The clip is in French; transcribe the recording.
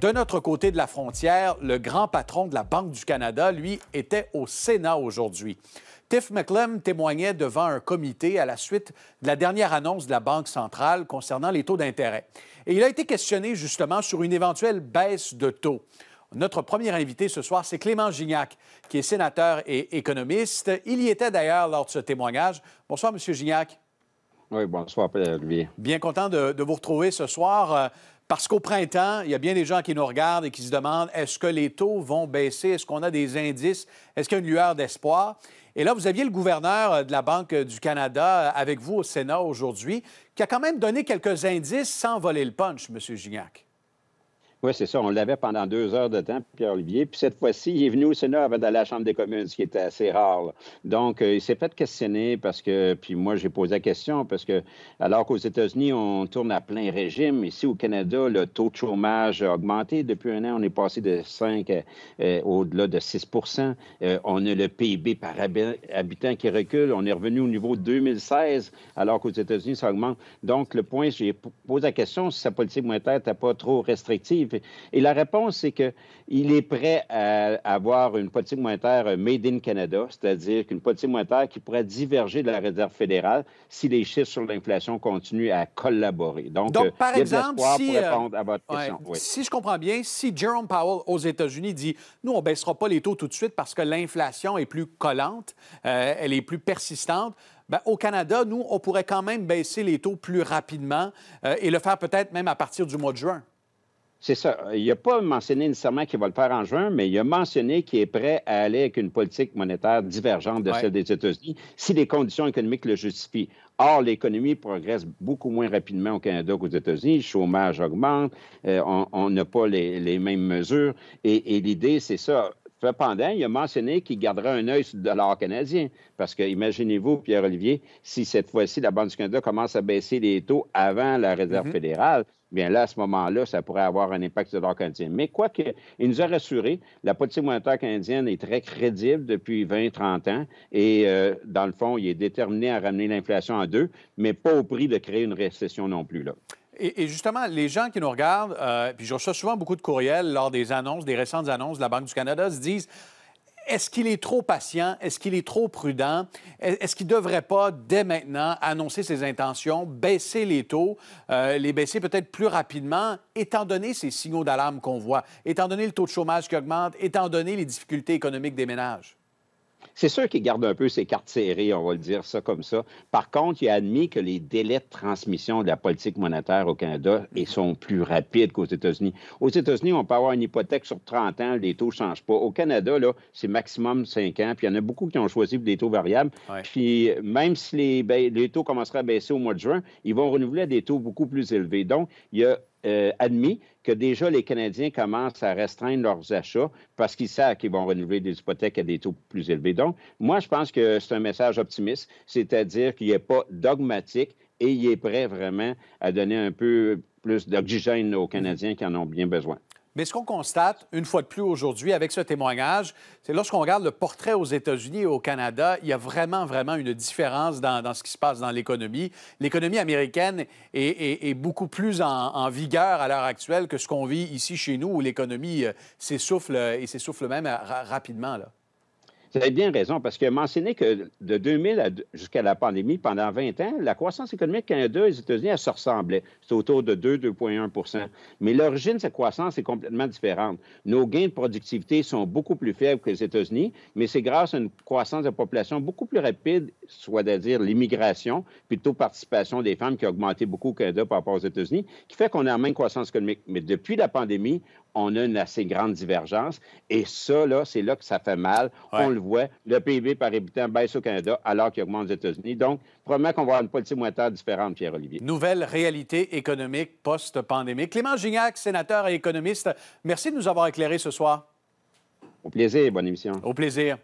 De notre côté de la frontière, le grand patron de la Banque du Canada, lui, était au Sénat aujourd'hui. Tiff McClem témoignait devant un comité à la suite de la dernière annonce de la Banque centrale concernant les taux d'intérêt. Et il a été questionné justement sur une éventuelle baisse de taux. Notre premier invité ce soir, c'est Clément Gignac, qui est sénateur et économiste. Il y était d'ailleurs lors de ce témoignage. Bonsoir, Monsieur Gignac. Oui, bonsoir, Pierre-Olivier. Bien content de, de, vous retrouver ce soir. Euh, parce qu'au printemps, il y a bien des gens qui nous regardent et qui se demandent est-ce que les taux vont baisser Est-ce qu'on a des indices Est-ce qu'il y a une lueur d'espoir Et là, vous aviez le gouverneur euh, de la Banque euh, du Canada euh, avec vous au Sénat aujourd'hui, qui a quand même donné quelques indices sans voler le punch, M. Gignac. Oui, c'est ça. On l'avait pendant deux heures de temps, Pierre-Olivier. Puis cette fois-ci, il est venu au Sénat avant à la Chambre des communes, ce qui était assez rare. Donc, euh, il s'est fait questionner parce que, puis moi, j'ai posé la question parce que, alors qu'aux États-Unis, on tourne à plein régime, ici au Canada, le taux de chômage a augmenté. Depuis un an, on est passé de 5 euh, au-delà de 6 euh, On a le PIB par habitant qui recule. On est revenu au niveau de 2016, alors qu'aux États-Unis, ça augmente. Donc, le point, j'ai posé la question si sa politique monétaire n'était pas trop restrictive. Et la réponse, c'est qu'il est prêt à avoir une politique monétaire made in Canada, c'est-à-dire qu'une politique monétaire qui pourrait diverger de la Réserve fédérale si les chiffres sur l'inflation continuent à collaborer. Donc, euh, par exemple, si, pour euh, répondre à votre question. si je comprends bien, si Jerome Powell aux États-Unis dit nous, on ne baissera pas les taux tout de suite parce que l'inflation est plus collante, euh, elle est plus persistante, ben, au Canada, nous, on pourrait quand même baisser les taux plus rapidement et le faire peut-être même à partir du mois de juin. C'est ça. Il n'a pas mentionné nécessairement qu'il va le faire en juin, mais il a mentionné qu'il est prêt à aller avec une politique monétaire divergente de celle des États-Unis si les conditions économiques le justifient. Or, l'économie progresse beaucoup moins rapidement au Canada qu'aux États-Unis. Le chômage augmente, euh, on n'a pas les, mêmes mesures. Et, et l'idée, c'est ça. Cependant, il a mentionné qu'il garderait un œil sur le dollar canadien. Parce que, imaginez-vous, Pierre-Olivier, si cette fois-ci la Banque du Canada commence à baisser les taux avant la Réserve mhm. fédérale, bien là, à ce moment-là, ça pourrait avoir un impact sur le dollar canadien. Mais quoi que, il nous a rassurés, la politique monétaire canadienne est très crédible depuis 20-30 ans et, euh, dans le fond, il est déterminé à ramener l'inflation en deux, mais pas au prix de créer une récession non plus. Là. Et, justement, les gens qui nous regardent, euh, puis je reçois souvent beaucoup de courriels lors des annonces, des récentes annonces de la Banque du Canada, se disent est-ce qu'il est trop patient? Est-ce qu'il est trop prudent? Est-ce qu'il ne devrait pas, dès maintenant, annoncer ses intentions, baisser les taux, euh, les baisser peut-être plus rapidement, étant donné ces signaux d'alarme qu'on voit, étant donné le taux de chômage qui augmente, étant donné les difficultés économiques des ménages? C'est sûr qu'il garde un peu ses cartes serrées, on va le dire ça comme ça. Par contre, il a admis que les délais de transmission de la politique monétaire au Canada ils mhm. sont plus rapides qu'aux États-Unis. Aux États-Unis, on peut avoir une hypothèque sur 30 ans, les taux ne changent pas. Au Canada, là, c'est maximum 5 ans, puis il y en a beaucoup qui ont choisi des taux variables. Puis même si les, ben, les taux commenceraient à baisser au mois de juin, ils vont renouveler à des taux beaucoup plus élevés. Donc, il y a euh, admis que déjà les Canadiens commencent à restreindre leurs achats parce qu'ils savent qu'ils vont renouveler des hypothèques à des taux plus élevés. Donc, moi, je pense que c'est un message optimiste, c'est-à-dire qu'il n'est pas dogmatique et il est prêt vraiment à donner un peu plus d'oxygène aux Canadiens qui en ont bien besoin. Mais ce qu'on constate, une fois de plus aujourd'hui, avec ce témoignage, c'est lorsqu'on regarde le portrait aux États-Unis et au Canada, il y a vraiment, vraiment une différence dans, ce qui se passe dans l'économie. L'économie américaine est, beaucoup plus en, vigueur à l'heure actuelle que ce qu'on vit ici chez nous, où l'économie euh, s'essouffle euh, et s'essouffle même euh, rapidement. Là. Vous avez bien raison, parce que mentionner que de 2000 jusqu'à la pandémie, pendant 20 ans, la croissance économique Canada et les États-Unis, elle se ressemblait. C'est autour de 2-2,1 Mais l'origine de cette croissance est complètement différente. Nos gains de productivité sont beaucoup plus faibles que les États-Unis, mais c'est grâce à une croissance de population beaucoup plus rapide, soit à dire l'immigration, puis taux de participation des femmes qui a augmenté beaucoup au Canada par rapport aux États-Unis, qui fait qu'on a la même croissance économique. Mais depuis la pandémie, on a une assez grande divergence. Et ça, là, c'est là que ça fait mal. On le voit. Le PIB par habitant baisse au Canada alors qu'il augmente aux États-Unis. Donc, promets qu'on va avoir une politique monétaire différente, Pierre-Olivier. Nouvelle réalité économique post-pandémie. Clément Gignac, sénateur et économiste, merci de nous avoir éclairés ce soir. Au plaisir. Bonne émission. Au plaisir.